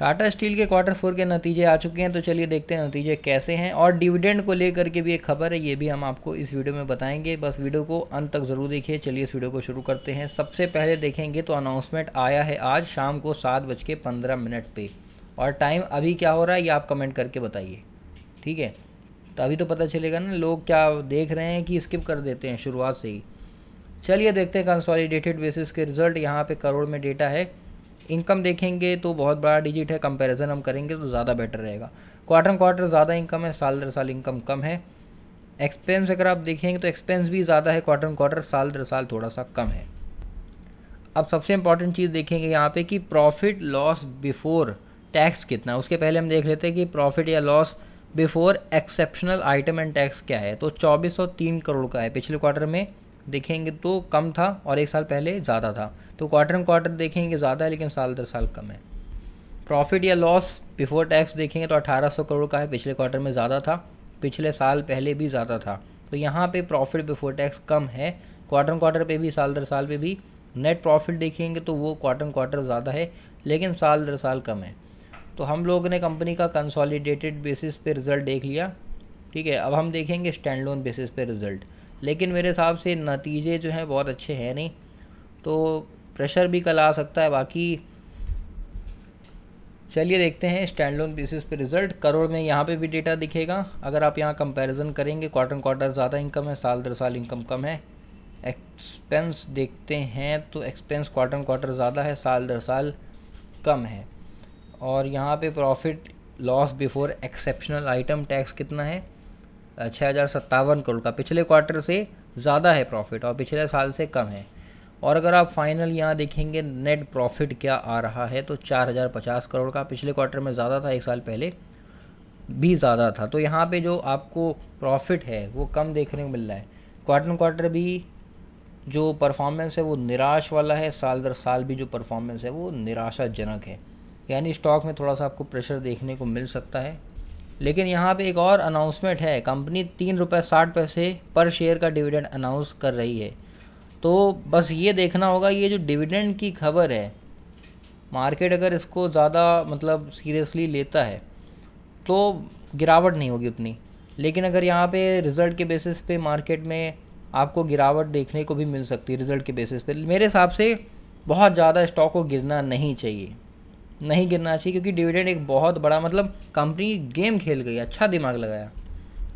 Tata steel के quarter four के नतीजे आ चुके हैं तो चलिए देखते हैं नतीजे कैसे हैं और डिविडेंड को लेकर के भी एक खबर है ये भी हम आपको इस वीडियो में बताएंगे बस वीडियो को अंत तक ज़रूर देखिए चलिए इस वीडियो को शुरू करते हैं सबसे पहले देखेंगे तो अनाउंसमेंट आया है आज शाम को सात बज के पंद्रह मिनट पर और टाइम अभी क्या हो रहा है ये आप कमेंट करके बताइए ठीक है तो अभी तो पता चलेगा ना लोग क्या देख रहे हैं कि स्किप कर देते हैं शुरुआत से ही चलिए देखते हैं कंसॉलिडेटेड बेसिस के रिजल्ट यहाँ पे करोड़ में डेटा है इनकम देखेंगे तो बहुत बड़ा डिजिट है कंपैरिजन हम करेंगे तो ज़्यादा बेटर रहेगा क्वार्टर क्वार्टर ज़्यादा इनकम है साल दर साल इनकम कम है एक्सपेंस अगर आप देखेंगे तो एक्सपेंस भी ज़्यादा है क्वार्टर क्वार्टर साल दर साल थोड़ा सा कम है अब सबसे इंपॉर्टेंट चीज़ देखेंगे यहाँ पे कि प्रॉफिट लॉस बिफोर टैक्स कितना उसके पहले हम देख लेते हैं कि प्रॉफिट या loss before exceptional item and tax क्या है तो 2403 करोड़ का है पिछले क्वार्टर में देखेंगे तो कम था और एक साल पहले ज़्यादा था तो क्वार्टर एंड क्वार्टर देखेंगे ज़्यादा है लेकिन साल दर साल कम है प्रॉफिट या लॉस बिफोर टैक्स देखेंगे तो 1800 करोड़ का है पिछले क्वार्टर में ज़्यादा था पिछले साल पहले भी ज़्यादा था तो यहाँ पे प्रॉफिट बिफोर टैक्स कम है क्वार्टर क्वार्टर पे भी साल दर साल पे भी नेट प्रॉफिट देखेंगे तो वो क्वार्टर क्वार्टर ज़्यादा है लेकिन साल दर साल कम है तो हम लोग ने कंपनी का कंसोलिडेटेड बेसिस पे रिजल्ट देख लिया ठीक है अब हम देखेंगे स्टैंड लोन बेसिस पे रिजल्ट लेकिन मेरे हिसाब से नतीजे जो हैं बहुत अच्छे हैं नहीं तो प्रेशर भी कल आ सकता है बाकी चलिए देखते हैं स्टैंड लोन बेसिस पे रिजल्ट करोड़ में यहाँ पे भी डेटा दिखेगा अगर आप यहाँ कंपैरिजन करेंगे क्वार्टर क्वार्टर ज़्यादा इनकम है साल दर साल इनकम कम है एक्सपेंस देखते हैं तो एक्सपेंस क्वार्टर क्वार्टर ज़्यादा है साल दर साल कम है और यहाँ पे profit loss before exceptional item tax कितना है छः हज़ार सत्तावन करोड़ का पिछले क्वार्टर से ज़्यादा है प्रॉफिट और पिछले साल से कम है और अगर आप फाइनल यहाँ देखेंगे नेट प्रॉफिट क्या आ रहा है तो चार हज़ार पचास करोड़ का पिछले क्वार्टर में ज़्यादा था एक साल पहले भी ज़्यादा था तो यहाँ पे जो आपको प्रॉफिट है वो कम देखने को मिल रहा है क्वार्टर क्वार्टर भी जो परफॉर्मेंस है वो निराश वाला है साल दर साल भी जो परफॉर्मेंस है वो निराशाजनक है यानी स्टॉक में थोड़ा सा आपको प्रेशर देखने को मिल सकता है लेकिन यहाँ पे एक और अनाउंसमेंट है कंपनी तीन रुपये साठ पैसे पर शेयर का डिविडेंड अनाउंस कर रही है तो बस ये देखना होगा ये जो डिविडेंड की खबर है मार्केट अगर इसको ज़्यादा मतलब सीरियसली लेता है तो गिरावट नहीं होगी उतनी लेकिन अगर यहाँ पे रिज़ल्ट के बेसिस पे मार्केट में आपको गिरावट देखने को भी मिल सकती है रिज़ल्ट के बेसिस पे मेरे हिसाब से बहुत ज़्यादा स्टॉक को गिरना नहीं चाहिए नहीं गिरना चाहिए क्योंकि डिविडेंड एक बहुत बड़ा मतलब कंपनी गेम खेल गई अच्छा दिमाग लगाया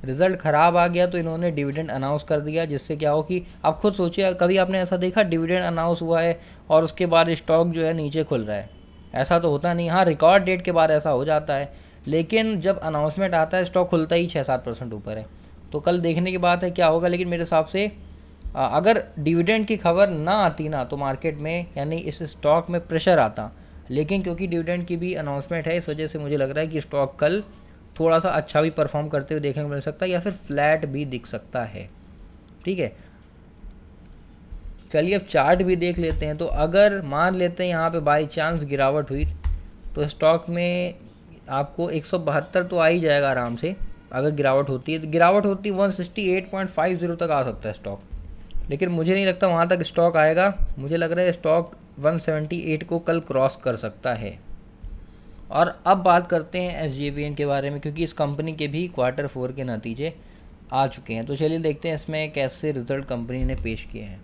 रिजल्ट ख़राब आ गया तो इन्होंने डिविडेंड अनाउंस कर दिया जिससे क्या हो कि आप खुद सोचिए कभी आपने ऐसा देखा डिविडेंड अनाउंस हुआ है और उसके बाद स्टॉक जो है नीचे खुल रहा है ऐसा तो होता नहीं हाँ रिकॉर्ड डेट के बाद ऐसा हो जाता है लेकिन जब अनाउंसमेंट आता है स्टॉक खुलता ही छः सात परसेंट ऊपर है तो कल देखने की बात है क्या होगा लेकिन मेरे हिसाब से अगर डिविडेंड की खबर ना आती ना तो मार्केट में यानी इस स्टॉक में प्रेशर आता लेकिन क्योंकि डिविडेंड की भी अनाउंसमेंट है इस वजह से मुझे लग रहा है कि स्टॉक कल थोड़ा सा अच्छा भी परफॉर्म करते हुए देखने को मिल सकता है या फिर फ्लैट भी दिख सकता है ठीक है चलिए अब चार्ट भी देख लेते हैं तो अगर मान लेते हैं यहाँ पे बाई चांस गिरावट हुई तो स्टॉक में आपको एक तो आ ही जाएगा आराम से अगर गिरावट होती है तो गिरावट होती है 168.50 तक आ सकता है स्टॉक लेकिन मुझे नहीं लगता वहाँ तक स्टॉक आएगा मुझे लग रहा है स्टॉक 178 को कल क्रॉस कर सकता है और अब बात करते हैं एस के बारे में क्योंकि इस कंपनी के भी क्वार्टर फोर के नतीजे आ चुके हैं तो चलिए देखते हैं इसमें कैसे रिजल्ट कंपनी ने पेश किए हैं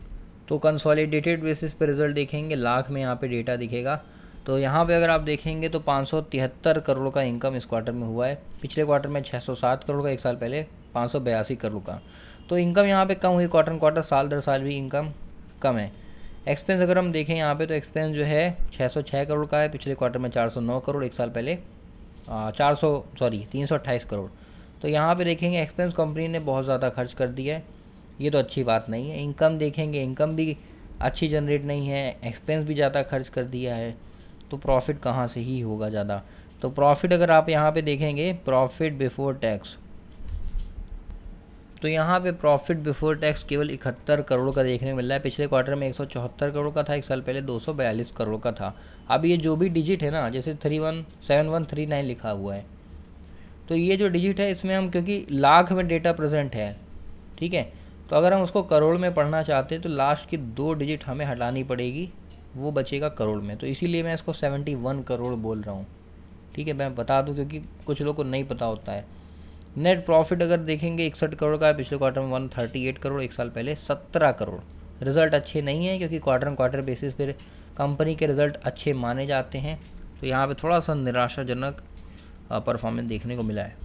तो कंसोलिडेटेड बेसिस पर रिजल्ट देखेंगे लाख में यहाँ पे डेटा दिखेगा तो यहाँ पे अगर आप देखेंगे तो पाँच करोड़ का इनकम इस क्वार्टर में हुआ है पिछले क्वार्टर में 607 करोड़ का एक साल पहले पाँच करोड़ का तो इनकम यहाँ पे कम हुई क्वार्टर क्वार्टर साल दर साल भी इनकम कम है एक्सपेंस अगर हम देखें यहाँ पे तो एक्सपेंस जो है 606 करोड़ का है पिछले क्वार्टर में 409 करोड़ एक साल पहले चार सौ सॉरी तीन सौ अट्ठाईस करोड़ तो यहाँ पे देखेंगे एक्सपेंस कंपनी ने बहुत ज़्यादा खर्च कर दिया है ये तो अच्छी बात नहीं है इनकम देखेंगे इनकम भी अच्छी जनरेट नहीं है एक्सपेंस भी ज़्यादा खर्च कर दिया है तो प्रॉफिट कहाँ से ही होगा ज़्यादा तो प्रॉफिट अगर आप यहाँ पर देखेंगे प्रॉफिट बिफोर टैक्स तो यहाँ पे प्रॉफिट बिफोर टैक्स केवल इकहत्तर करोड़ का देखने को मिल रहा है पिछले क्वार्टर में चौहत्तर करोड़ का था एक साल पहले बयालीस करोड़ का था अब ये जो भी डिजिट है ना जैसे three one seven one three nine लिखा हुआ है तो ये जो डिजिट है इसमें हम क्योंकि लाख में डेटा प्रेजेंट है ठीक है तो अगर हम उसको करोड़ में पढ़ना चाहते हैं तो लास्ट की दो डिजिट हमें हटानी पड़ेगी वो बचेगा करोड़ में तो इसीलिए मैं इसको सेवेंटी वन करोड़ बोल रहा हूँ ठीक है मैं बता दूँ क्योंकि कुछ लोग को नहीं पता होता है नेट प्रॉफिट अगर देखेंगे इकसठ करोड़ का पिछले क्वार्टर में वन थर्टी एट करोड़ एक साल पहले सत्रह करोड़ रिजल्ट अच्छे नहीं है क्योंकि क्वार्टर एंड क्वार्टर बेसिस पर कंपनी के रिजल्ट अच्छे माने जाते हैं तो यहाँ पर थोड़ा सा निराशाजनक परफॉर्मेंस देखने को मिला है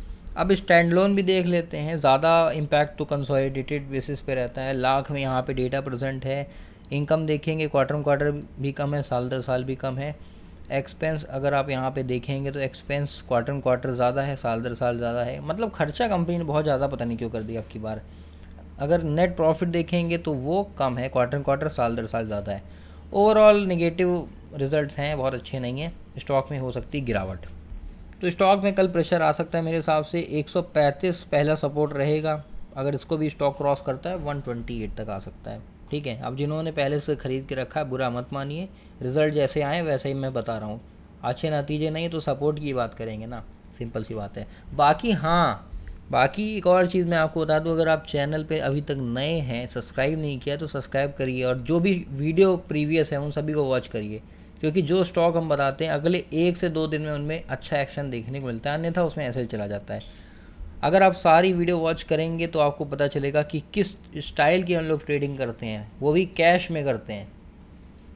अब स्टैंड लोन भी देख लेते हैं ज़्यादा इम्पैक्ट तो कंसोलिडेटेड बेसिस पे रहता है लाख में यहाँ पे डेटा प्रेजेंट है इनकम देखेंगे क्वार्टर क्वार्टर भी कम है साल दर साल भी कम है एक्सपेंस अगर आप यहाँ पे देखेंगे तो एक्सपेंस क्वार्टर क्वार्टर ज़्यादा है साल दर साल ज़्यादा है मतलब खर्चा कंपनी ने बहुत ज़्यादा पता नहीं क्यों कर दिया आपकी बार अगर नेट प्रॉफिट देखेंगे तो वो कम है क्वार्टर क्वार्टर साल दर साल ज़्यादा है ओवरऑल निगेटिव रिजल्ट्स हैं बहुत अच्छे नहीं हैं स्टॉक में हो सकती गिरावट तो स्टॉक में कल प्रेशर आ सकता है मेरे हिसाब से 135 पहला सपोर्ट रहेगा अगर इसको भी स्टॉक क्रॉस करता है 128 तक आ सकता है ठीक है अब जिन्होंने पहले से ख़रीद के रखा है बुरा मत मानिए रिज़ल्ट जैसे आए वैसे ही मैं बता रहा हूँ अच्छे नतीजे नहीं तो सपोर्ट की बात करेंगे ना सिंपल सी बात है बाकी हाँ बाकी एक और चीज़ मैं आपको बता दूँ अगर आप चैनल पे अभी तक नए हैं सब्सक्राइब नहीं किया तो सब्सक्राइब करिए और जो भी वीडियो प्रीवियस है उन सभी को वॉच करिए क्योंकि जो स्टॉक हम बताते हैं अगले एक से दो दिन में उनमें अच्छा एक्शन देखने को मिलता है अन्यथा उसमें ऐसे ही चला जाता है अगर आप सारी वीडियो वॉच करेंगे तो आपको पता चलेगा कि किस स्टाइल की हम लोग ट्रेडिंग करते हैं वो भी कैश में करते हैं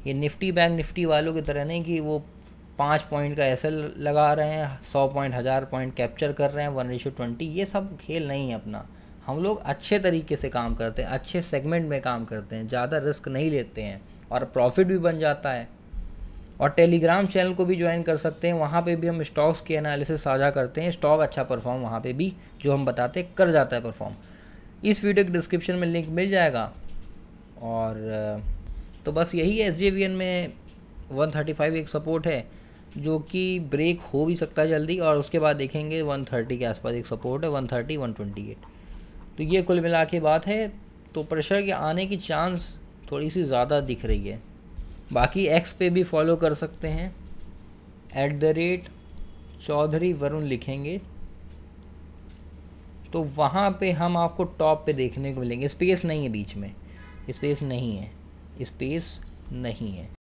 ये निफ्टी बैंक निफ्टी वालों की तरह नहीं कि वो पाँच पॉइंट का ऐसे लगा रहे हैं सौ पॉइंट हज़ार पॉइंट कैप्चर कर रहे हैं वन रेशो ट्वेंटी ये सब खेल नहीं है अपना हम लोग अच्छे तरीके से काम करते हैं अच्छे सेगमेंट में काम करते हैं ज़्यादा रिस्क नहीं लेते हैं और प्रॉफिट भी बन जाता है और टेलीग्राम चैनल को भी ज्वाइन कर सकते हैं वहाँ पे भी हम स्टॉक्स की एनालिसिस साझा करते हैं स्टॉक अच्छा परफॉर्म वहाँ पे भी जो हम बताते कर जाता है परफॉर्म इस वीडियो के डिस्क्रिप्शन में लिंक मिल जाएगा और तो बस यही है एस में फाइव एक सपोर्ट है जो कि ब्रेक हो भी सकता है जल्दी और उसके बाद देखेंगे थर्टी के आसपास एक सपोर्ट है ट्वेंटी एट तो ये कुल मिला के बात है तो प्रेशर के आने की चांस थोड़ी सी ज़्यादा दिख रही है बाकी एक्स पे भी फॉलो कर सकते हैं at the rate Chaudhary Varun लिखेंगे तो वहाँ पे हम आपको टॉप पे देखने को मिलेंगे स्पेस नहीं है बीच में स्पेस नहीं है स्पेस नहीं है